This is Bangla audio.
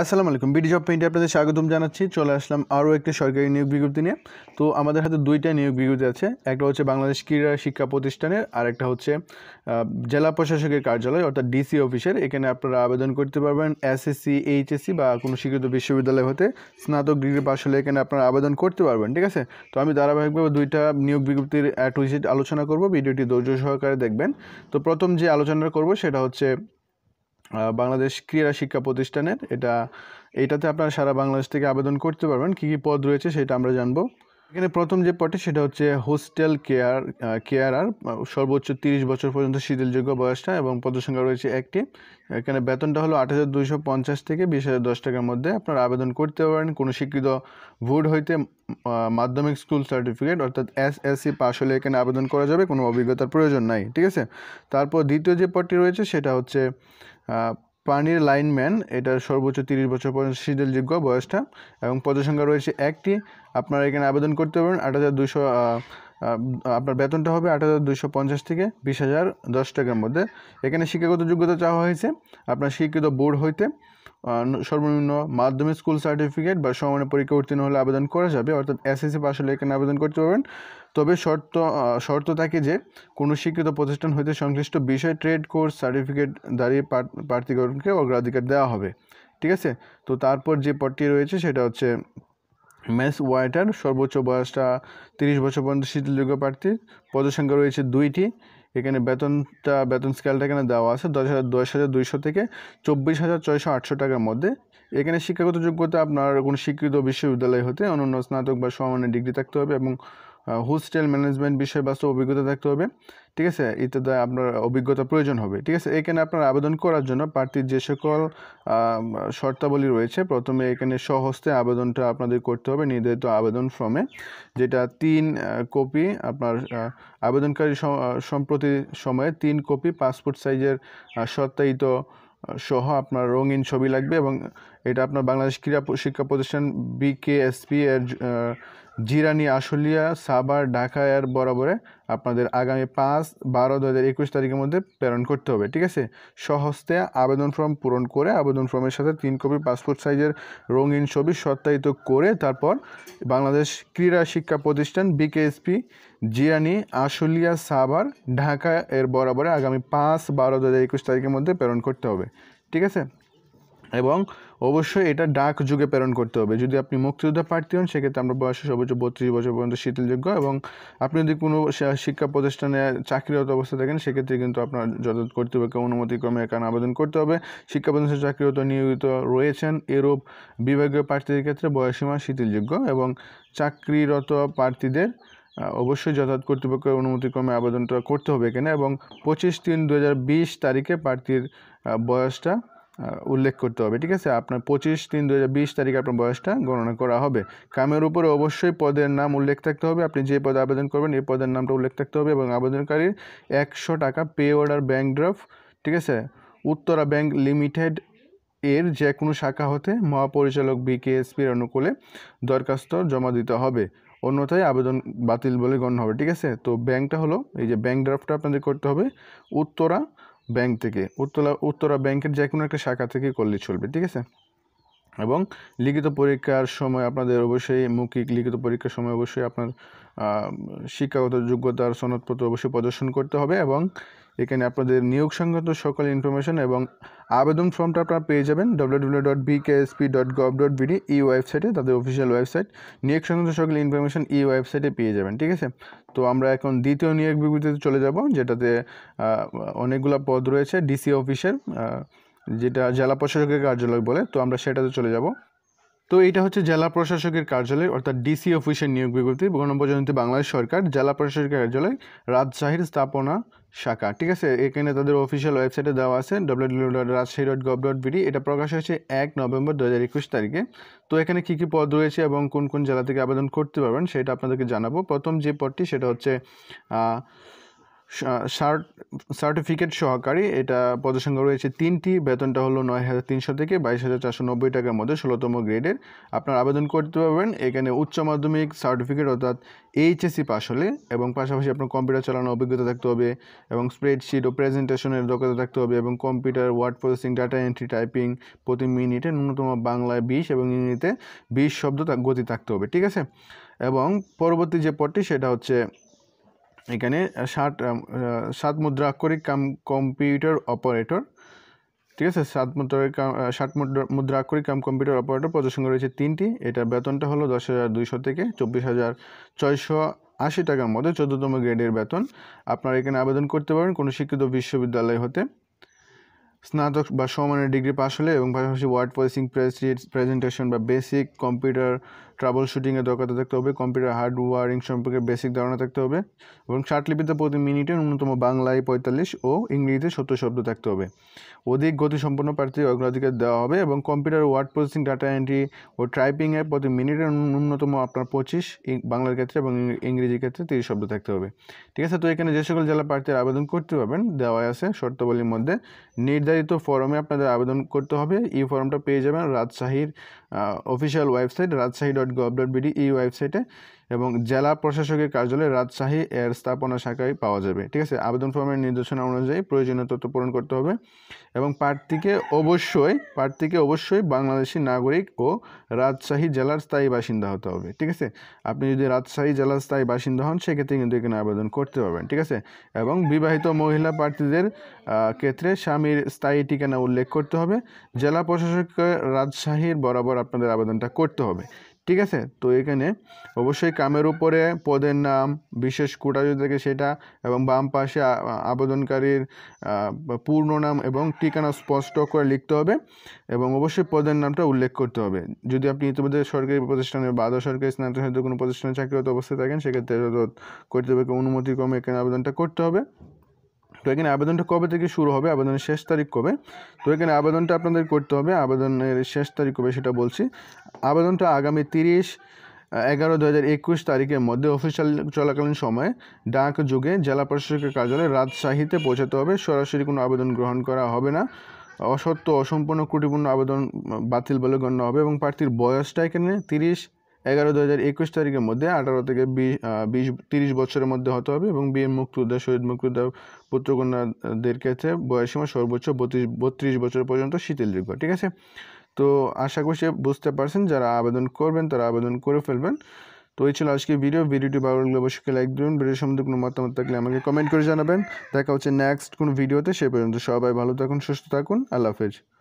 আসসালামু আলাইকুম বিডি জব পেইন্টে আপনাদের স্বাগতম জানাচ্ছি চলে আসলাম আরও একটি সরকারি নিয়োগ বিজ্ঞপ্তি নিয়ে তো আমাদের হাতে দুইটা নিয়োগ বিজ্ঞপ্তি আছে একটা হচ্ছে বাংলাদেশ ক্রীড়া শিক্ষা প্রতিষ্ঠানের আর একটা হচ্ছে জেলা প্রশাসকের কার্যালয় অর্থাৎ ডিসি অফিসের এখানে আপনারা আবেদন করতে পারবেন এসএসসি এইচএসসি বা কোনো স্বীকৃত বিশ্ববিদ্যালয় হতে স্নাতক ডিগ্রি পাশ হলে এখানে আপনারা আবেদন করতে পারবেন ঠিক আছে তো আমি ধারাবাহিকভাবে দুইটা নিয়োগ বিজ্ঞপ্তির অ্যাট আলোচনা করব ভিডিওটি ধৈর্য সহকারে দেখবেন তো প্রথম যে আলোচনা করব সেটা হচ্ছে বাংলাদেশ ক্রীড়া শিক্ষা প্রতিষ্ঠানের এটা এটাতে আপনারা সারা বাংলাদেশ থেকে আবেদন করতে পারবেন কী কী পদ রয়েছে সেটা আমরা জানবো এখানে প্রথম যে পদটি সেটা হচ্ছে হোস্টেল কেয়ার কেয়ারার সর্বোচ্চ তিরিশ বছর পর্যন্ত শিথিলযোগ্য বয়সটা এবং পদসংখ্যা রয়েছে একটি এখানে বেতনটা হলো আট হাজার দুইশো পঞ্চাশ থেকে বিশ হাজার দশ টাকার মধ্যে আপনারা আবেদন করতে পারেন কোনো স্বীকৃত ভোট হইতে মাধ্যমিক স্কুল সার্টিফিকেট অর্থাৎ এস এস সি পাশ হলে এখানে আবেদন করা যাবে কোনো অভিজ্ঞতার প্রয়োজন নাই ঠিক আছে তারপর দ্বিতীয় যে পদটি রয়েছে সেটা হচ্ছে পানির লাইনম্যান এটা সর্বোচ্চ তিরিশ বছর পর্যন্ত শিথিলযোগ্য বয়সটা এবং পদসংখ্যা রয়েছে একটি আপনারা এখানে আবেদন করতে পারবেন আট হাজার দুশো আপনার বেতনটা হবে আট হাজার দুশো পঞ্চাশ থেকে বিশ হাজার দশ টাকার মধ্যে এখানে শিক্ষাগত যোগ্যতা চাওয়া হয়েছে আপনার শিক্ষিত বোর্ড হইতে সর্বনিম্ন মাধ্যমিক স্কুল সার্টিফিকেট বা সমানের পরীক্ষা উত্তীর্ণ হলে আবেদন করা যাবে অর্থাৎ এসএসসি পাস হলে এখানে আবেদন করতে পারবেন তবে শর্ত শর্ত থাকে যে কোনো স্বীকৃত প্রতিষ্ঠান হইতে সংশ্লিষ্ট বিষয় ট্রেড কোর্স সার্টিফিকেট দাঁড়িয়ে প্রার্থীকরণকে অগ্রাধিকার দেওয়া হবে ঠিক আছে তো তারপর যে পদটি রয়েছে সেটা হচ্ছে ম্যাস ওয়াইটার সর্বোচ্চ বয়সটা তিরিশ বছর পর্যন্ত শীতলযোগ্য প্রার্থী পদসংখ্যা রয়েছে দুইটি এখানে বেতনটা বেতন স্কেলটা এখানে দেওয়া আছে দশ হাজার দশ হাজার দুইশো থেকে চব্বিশ হাজার ছয়শো আটশো টাকার মধ্যে এখানে শিক্ষাগত যোগ্যতা আপনার কোনো স্বীকৃত বিশ্ববিদ্যালয় হতে অন্যান্য স্নাতক বা সমানের ডিগ্রি থাকতে হবে এবং হোস্টেল ম্যানেজমেন্ট বিষয়ে বাস্তব অভিজ্ঞতা থাকতে হবে ঠিক আছে ইত্যাদি আপনার অভিজ্ঞতা প্রয়োজন হবে ঠিক আছে এখানে আপনার আবেদন করার জন্য প্রার্থীর যে সকল শর্তাবলী রয়েছে প্রথমে এখানে সহস্তে আবেদনটা আপনাদের করতে হবে নির্ধারিত আবেদন ফর্মে যেটা তিন কপি আপনার আবেদনকারী সম্প্রতি সময়ে তিন কপি পাসপোর্ট সাইজের সত্যায়িত সহ আপনার রঙিন ছবি লাগবে এবং এটা আপনার বাংলাদেশ ক্রীড়া শিক্ষা প্রতিষ্ঠান বিকেএসপি এর জিরানি আশুলিয়া সাবার ঢাকা এর বরাবরে আপনাদের আগামী পাঁচ বারো দু হাজার একুশ তারিখের মধ্যে প্রেরণ করতে হবে ঠিক আছে সহস্তে আবেদন ফর্ম পূরণ করে আবেদন ফর্মের সাথে তিন কপি পাসপোর্ট সাইজের রঙিন ছবি সত্যায়িত করে তারপর বাংলাদেশ ক্রীড়া শিক্ষা প্রতিষ্ঠান বিকেএসপি জিরানি আশুলিয়া সাবার ঢাকা এর বরাবরে আগামী পাঁচ বারো দু হাজার একুশ তারিখের মধ্যে প্রেরণ করতে হবে ঠিক আছে এবং অবশ্যই এটা ডাক যুগে প্রেরণ করতে হবে যদি আপনি মুক্তিযোদ্ধা প্রার্থী হন সেক্ষেত্রে আমরা বয়স সর্বোচ্চ বত্রিশ বছর পর্যন্ত শিথিলযোগ্য এবং আপনি যদি কোনো শিক্ষা প্রতিষ্ঠানে চাকরিরত অবস্থা থাকেন সেক্ষেত্রে কিন্তু আপনার যথাযথ কর্তৃপক্ষের অনুমতিক্রমে এখানে আবেদন করতে হবে শিক্ষা প্রতিষ্ঠানে চাকরিরত নিয়োজিত রয়েছেন এরূপ বিভাগীয় প্রার্থীদের ক্ষেত্রে বয়সীমা শিথিলযোগ্য এবং চাকরিরত প্রার্থীদের অবশ্যই যথাযথ কর্তৃপক্ষের অনুমতিক্রমে আবেদনটা করতে হবে এখানে এবং পঁচিশ তিন দু তারিখে প্রার্থীর বয়সটা উল্লেখ করতে হবে ঠিক আছে আপনার পঁচিশ তিন দু তারিখে আপনার বয়সটা গণনা করা হবে কামের উপরে অবশ্যই পদের নাম উল্লেখ থাকতে হবে আপনি যে পদে আবেদন করবেন এই পদের নামটা উল্লেখ থাকতে হবে এবং আবেদনকারীর একশো টাকা পে অর্ডার ব্যাঙ্ক ড্রাফ ঠিক আছে উত্তরা ব্যাংক লিমিটেড এর যে কোনো শাখা হতে মহাপরিচালক বিকেএসপির অনুকূলে দরখাস্ত জমা দিতে হবে অন্যথায় আবেদন বাতিল বলে গণ্য হবে ঠিক আছে তো ব্যাংকটা হলো এই যে ব্যাঙ্ক ড্রাফটটা আপনাদের করতে হবে উত্তরা ব্যাংক থেকে উত্তরা উত্তরা ব্যাংকের যে কোনো একটা শাখা থেকে করলে চলবে ঠিক আছে এবং লিখিত পরীক্ষার সময় আপনাদের অবশ্যই মৌখিক লিখিত পরীক্ষার সময় অবশ্যই আপনার শিক্ষাগত যোগ্যতার সনদপত্র অবশ্যই প্রদর্শন করতে হবে এবং এখানে আপনাদের নিয়োগ সংক্রান্ত সকল ইনফরমেশান এবং আবেদন ফর্মটা আপনারা পেয়ে যাবেন www.bksp.gov.bd এই ওয়েবসাইটে তাদের অফিসিয়াল ওয়েবসাইট নিয়োগ সংক্রান্ত সকল ইনফরমেশান এই ওয়েবসাইটে পেয়ে যাবেন ঠিক আছে তো আমরা এখন দ্বিতীয় নিয়োগ বিবৃতিতে চলে যাব যেটাতে অনেকগুলো পদ রয়েছে ডিসি অফিসের যেটা জেলা প্রশাসকের কার্যালয় বলে তো আমরা সেটাতে চলে যাব তো এটা হচ্ছে জেলা প্রশাসকের কার্যালয় অর্থাৎ ডিসি অফিসের নিয়োগ বিজ্ঞপ্তি গণপ্রজাতন্ত্রী বাংলাদেশ সরকার জেলা প্রশাসকের কার্যালয় রাজশাহীর স্থাপনা শাখা ঠিক আছে এখানে তাদের অফিসিয়াল ওয়েবসাইটে দেওয়া আছে ডব্লিউ ডট বিডি এটা প্রকাশ হয়েছে এক নভেম্বর দু হাজার একুশ তারিখে তো এখানে কী কী পদ রয়েছে এবং কোন কোন জেলা থেকে আবেদন করতে পারবেন সেটা আপনাদেরকে জানাবো প্রথম যে পদটি সেটা হচ্ছে সার্টিফিকেট সহকারী এটা পদসংখ্যা রয়েছে তিনটি বেতনটা হলো নয় হাজার তিনশো থেকে বাইশ হাজার চারশো নব্বই টাকার মধ্যে ষোলোতম গ্রেডের আপনার আবেদন করতে পারবেন এখানে উচ্চ মাধ্যমিক সার্টিফিকেট অর্থাৎ এইচএসসি পাস হলে এবং পাশাপাশি আপনার কম্পিউটার চালানোর অভিজ্ঞতা থাকতে হবে এবং স্প্রেডশিট ও প্রেজেন্টেশনের দক্ষতা থাকতে হবে এবং computer word processing data entry typing প্রতি মিনিটে ন্যূনতম বাংলায় বিশ এবং ইংরেজিতে বিশ শব্দ গতি থাকতে হবে ঠিক আছে এবং পরবর্তী যে পদটি সেটা হচ্ছে এখানে ষাট সাত মুদ্রা আক্ষরিক কাম কম্পিউটার অপারেটর ঠিক আছে সাত মুদ্রার কাম ষাট মুদ্রা মুদ্রা আক্ষরিক কাম কম্পিউটার অপারেটর প্রদর্শন রয়েছে তিনটি এটার বেতনটা হলো দশ হাজার দুইশো থেকে চব্বিশ হাজার ছয়শো আশি টাকার মধ্যে চোদ্দতম গ্রেডের বেতন আপনারা এখানে আবেদন করতে পারেন কোনো শিক্ষিত বিশ্ববিদ্যালয় হতে স্নাতক বা সমানের ডিগ্রি পাশ হলে এবং পাশাপাশি ওয়ার্ড প্রসেসিং প্রেজেন্টেশন বা বেসিক কম্পিউটার ট্রাবল শুটিংয়ে দক্ষতা থাকতে হবে কম্পিউটার হার্ড ওয়ারিং সম্পর্কে বেসিক ধারণা থাকতে হবে এবং লিপিতে প্রতি মিনিটে ন্যূনতম বাংলায় পঁয়তাল্লিশ ও ইংরেজিতে সত্তর শব্দ থাকতে হবে অধিক গতিসম্পন্ন প্রার্থী অগ্রাধিকার দেওয়া হবে এবং computer word processing data entry ও টাইপিংয়ে প্রতি মিনিটে ন্যূনতম আপনার পঁচিশ বাংলার ক্ষেত্রে এবং ইংরেজির ক্ষেত্রে তিরিশ শব্দ থাকতে হবে ঠিক আছে তো এখানে যে সকল জেলা প্রার্থীর আবেদন করতে পারবেন দেওয়া আছে শর্তাবলীর মধ্যে নির্ধারিত ফর্মে আপনাদের আবেদন করতে হবে এই ফর্মটা পেয়ে যাবেন রাজশাহীর official website Rajshahi dot gov dot BD এই ওয়েবসাইটে এবং জেলা প্রশাসকের কার্যালয়ে রাজশাহী এর স্থাপনা শাখায় পাওয়া যাবে ঠিক আছে আবেদন ফর্মের নির্দেশনা অনুযায়ী প্রয়োজনীয় তথ্য পূরণ করতে হবে এবং প্রার্থীকে অবশ্যই প্রার্থীকে অবশ্যই বাংলাদেশি নাগরিক ও রাজশাহী জেলার স্থায়ী বাসিন্দা হতে হবে ঠিক আছে আপনি যদি রাজশাহী জেলার স্থায়ী বাসিন্দা হন সেক্ষেত্রে কিন্তু এখানে আবেদন করতে পারবেন ঠিক আছে এবং বিবাহিত মহিলা প্রার্থীদের ক্ষেত্রে স্বামীর স্থায়ী ঠিকানা উল্লেখ করতে হবে জেলা প্রশাসককে রাজশাহীর বরাবর আপনাদের আবেদনটা করতে হবে ঠিক আছে তো এখানে অবশ্যই কামের উপরে পদের নাম বিশেষ কোটা যদি থাকে সেটা এবং বাম পাশে আবেদনকারীর পূর্ণ নাম এবং ঠিকানা স্পষ্ট করে লিখতে হবে এবং অবশ্যই পদের নামটা উল্লেখ করতে হবে যদি আপনি ইতিমধ্যে সরকারি প্রতিষ্ঠানে বা আধা সরকারি স্নাতক কোনো প্রতিষ্ঠানে চাকরিরত অবস্থায় থাকেন সেক্ষেত্রে কর্তৃপক্ষের অনুমতিক্রমে এখানে আবেদনটা করতে হবে তো এখানে আবেদনটা কবে থেকে শুরু হবে আবেদনের শেষ তারিখ কবে তো এখানে আবেদনটা আপনাদের করতে হবে আবেদনের শেষ তারিখ কবে সেটা বলছি আবেদনটা আগামী তিরিশ এগারো দু হাজার একুশ তারিখের মধ্যে অফিসিয়াল চলাকালীন সময়ে ডাক যুগে জেলা প্রশাসকের কার্যালয়ে রাজশাহীতে পৌঁছাতে হবে সরাসরি কোনো আবেদন গ্রহণ করা হবে না অসত্য অসম্পূর্ণ ত্রুটিপূর্ণ আবেদন বাতিল বলে গণ্য হবে এবং প্রার্থীর বয়সটা এখানে তিরিশ এগারো দু হাজার একুশ তারিখের মধ্যে আঠারো থেকে বিশ তিরিশ বছরের মধ্যে হতে হবে এবং বিএম মুক্তিযোদ্ধা শহীদ মুক্তিযোদ্ধা পুত্রকন্যাদের ক্ষেত্রে বয়সীমা সর্বোচ্চ বত্রিশ বত্রিশ বছর পর্যন্ত শিথিলযোগ্য ঠিক আছে তো আশা করছি বুঝতে পারছেন যারা আবেদন করবেন তারা আবেদন করে ফেলবেন তো এই ছিল আজকে ভিডিও ভিডিওটি ভালো লাগলে অবশ্যই লাইক দেবেন ভিডিও সম্বন্ধে কোনো মতামত থাকলে আমাকে কমেন্ট করে জানাবেন দেখা হচ্ছে নেক্সট কোনো ভিডিওতে সে পর্যন্ত সবাই ভালো থাকুন সুস্থ থাকুন আল্লাহ হাফেজ